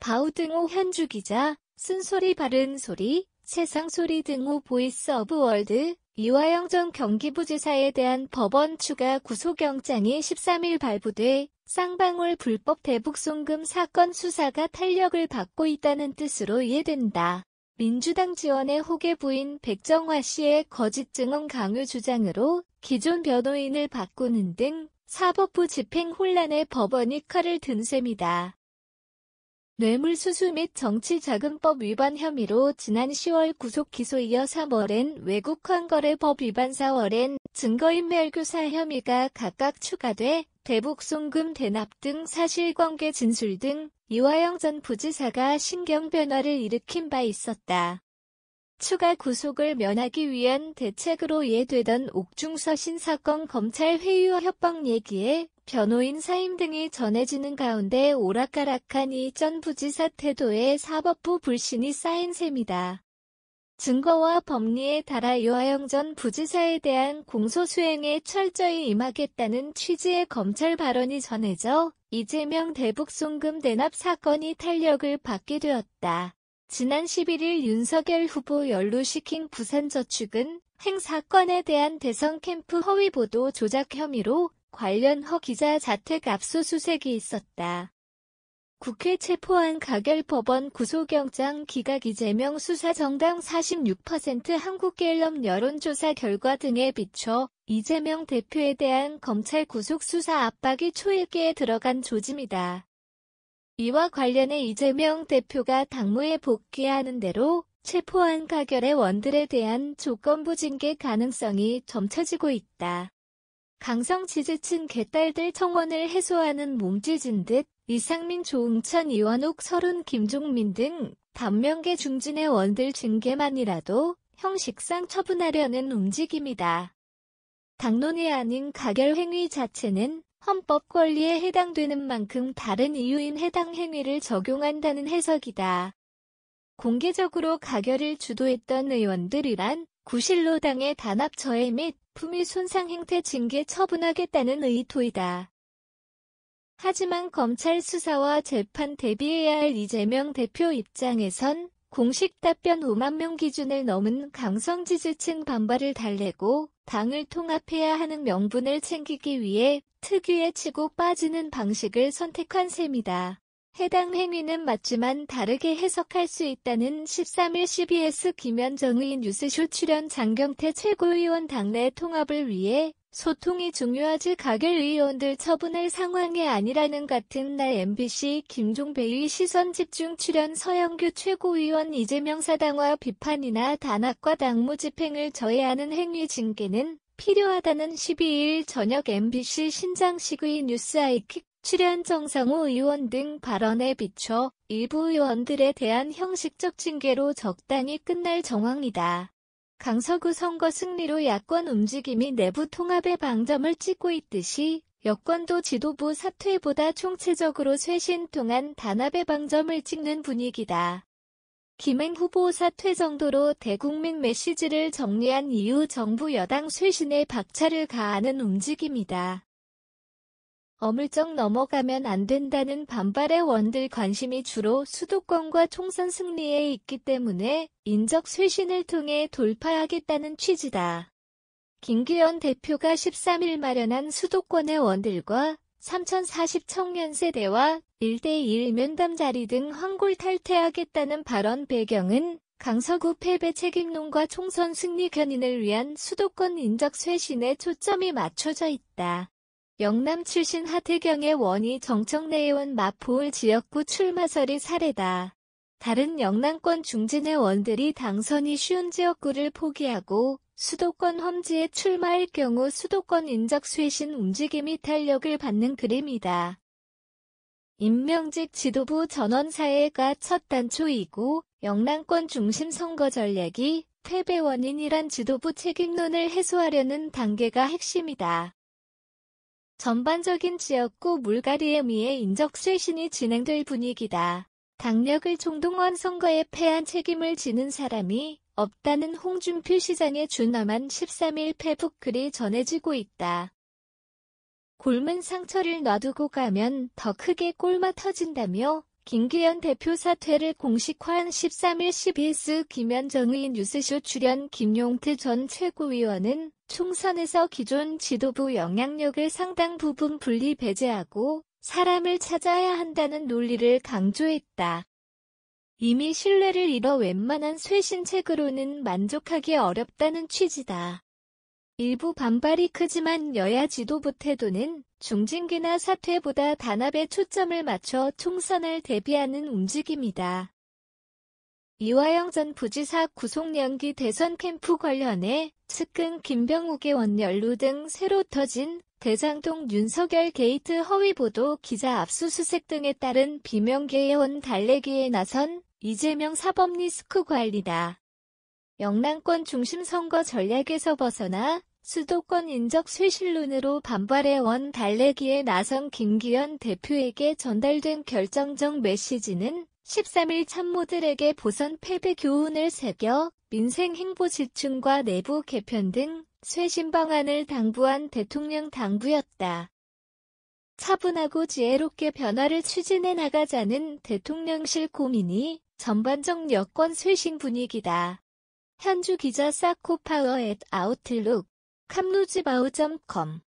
바우등호 현주 기자, 쓴소리 바른 소리, 세상 소리 등호 보이스 오브 월드, 이화영 전 경기부지사에 대한 법원 추가 구속영장이 13일 발부돼 쌍방울 불법 대북송금 사건 수사가 탄력을 받고 있다는 뜻으로 이해된다. 민주당 지원의 호계 부인 백정화 씨의 거짓 증언 강요 주장으로 기존 변호인을 바꾸는 등 사법부 집행 혼란에 법원이 칼을 든 셈이다. 뇌물수수 및 정치자금법 위반 혐의로 지난 10월 구속 기소 이어 3월엔 외국환거래법 위반 4월엔 증거인멸교사 혐의가 각각 추가돼 대북송금 대납 등 사실관계 진술 등 이화영 전 부지사가 신경 변화를 일으킨 바 있었다. 추가 구속을 면하기 위한 대책으로 이해되던 옥중서 신사건 검찰 회유와 협박 얘기에 변호인 사임 등이 전해지는 가운데 오락가락한 이 전 부지사 태도에 사법부 불신이 쌓인 셈이다. 증거와 법리에 달라 요하영 전 부지사에 대한 공소수행에 철저히 임하겠다는 취지의 검찰 발언이 전해져 이재명 대북송금 대납 사건이 탄력을 받게 되었다. 지난 11일 윤석열 후보 연루시킨 부산저축은 행사건에 대한 대선 캠프 허위 보도 조작 혐의로 관련 허 기자 자택 압수수색이 있었다. 국회 체포한 가결법원 구속영장 기각 이재명 수사 정당 46% 한국갤럽 여론조사 결과 등에 비춰 이재명 대표에 대한 검찰 구속 수사 압박이 초읽기에 들어간 조짐이다. 이와 관련해 이재명 대표가 당무에 복귀하는 대로 체포한 가결의 원들에 대한 조건부 징계 가능성이 점쳐지고 있다. 강성 지지층 개딸들 청원을 해소하는 몸짓인 듯 이상민 조응천 이완욱 서른 김종민 등반명계 중진의 원들 징계만이라도 형식상 처분하려는 움직임이다. 당론이 아닌 가결 행위 자체는 헌법 권리에 해당되는 만큼 다른 이유인 해당 행위를 적용한다는 해석이다. 공개적으로 가결을 주도했던 의원들이란 구실로당의 단합처해 및 품위 손상 행태 징계 처분하겠다는 의도이다. 하지만 검찰 수사와 재판 대비해야 할 이재명 대표 입장에선 공식 답변 5만 명 기준을 넘은 강성 지지층 반발을 달래고 당을 통합해야 하는 명분을 챙기기 위해 특유의 치고 빠지는 방식을 선택한 셈이다. 해당 행위는 맞지만 다르게 해석할 수 있다는 13일 CBS 김현정의 뉴스쇼 출연 장경태 최고위원 당내 통합을 위해 소통이 중요하지 가결 의원들 처분할 상황이 아니라는 같은 날 MBC 김종배의 시선집중 출연 서영규 최고위원 이재명 사당화 비판이나 단합과 당무 집행을 저해하는 행위 징계는 필요하다는 12일 저녁 MBC 신장식의 뉴스 아이킥 출연 정상우 의원 등 발언에 비춰 일부 의원들에 대한 형식적 징계로 적당히 끝날 정황이다. 강서구 선거 승리로 야권 움직임이 내부 통합의 방점을 찍고 있듯이 여권도 지도부 사퇴보다 총체적으로 쇄신 통한 단합의 방점을 찍는 분위기다. 김행 후보 사퇴 정도로 대국민 메시지를 정리한 이후 정부 여당 쇄신에 박차를 가하는 움직임이다. 어물쩍 넘어가면 안 된다는 반발의 원들 관심이 주로 수도권과 총선 승리에 있기 때문에 인적 쇄신을 통해 돌파하겠다는 취지다. 김기현 대표가 13일 마련한 수도권의 원들과 3040 청년세대와 1대1 면담 자리 등 황골 탈퇴하겠다는 발언 배경은 강서구 패배 책임론과 총선 승리 견인을 위한 수도권 인적 쇄신에 초점이 맞춰져 있다. 영남 출신 하태경의 원이 정청래의원 마포울 지역구 출마설이 사례다. 다른 영남권 중진의 원들이 당선이 쉬운 지역구를 포기하고 수도권 험지에 출마할 경우 수도권 인적쇄신 움직임이 탄력을 받는 그림이다. 임명직 지도부 전원사회가 첫 단초이고 영남권 중심 선거 전략이 패배 원인이란 지도부 책임론을 해소하려는 단계가 핵심이다. 전반적인 지역구 물갈이에 의해 인적쇄신이 진행될 분위기다. 당력을 총동원 선거에 패한 책임을 지는 사람이 없다는 홍준표 시장의 준엄한 13일 페북 글이 전해지고 있다. 골은 상처를 놔두고 가면 더 크게 꼴마 터진다며 김기현 대표 사퇴를 공식화한 13일 CBS 김현정의 뉴스쇼 출연 김용태 전 최고위원은 총선에서 기존 지도부 영향력을 상당 부분 분리 배제하고 사람을 찾아야 한다는 논리를 강조했다. 이미 신뢰를 잃어 웬만한 쇄신책으로는 만족하기 어렵다는 취지다. 일부 반발이 크지만 여야 지도부 태도는 중징계나 사퇴보다 단합에 초점을 맞춰 총선을 대비하는 움직임이다. 이화영 전 부지사 구속 연기 대선 캠프 관련해 측근 김병욱의 원열루등 새로 터진 대장동 윤석열 게이트 허위 보도 기자 압수수색 등에 따른 비명계의원 달래기에 나선 이재명 사법 리스크 관리다. 영남권 중심 선거 전략에서 벗어나 수도권 인적 쇄신론으로 반발해원 달래기에 나선 김기현 대표에게 전달된 결정적 메시지는 13일 참모들에게 보선 패배 교훈을 새겨 민생 행보 지층과 내부 개편 등 쇄신 방안을 당부한 대통령 당부였다. 차분하고 지혜롭게 변화를 추진해 나가자는 대통령실 고민이 전반적 여권 쇄신 분위기다. 현주 기자 사코파워 앳 아웃룩 캄루지바우 c o m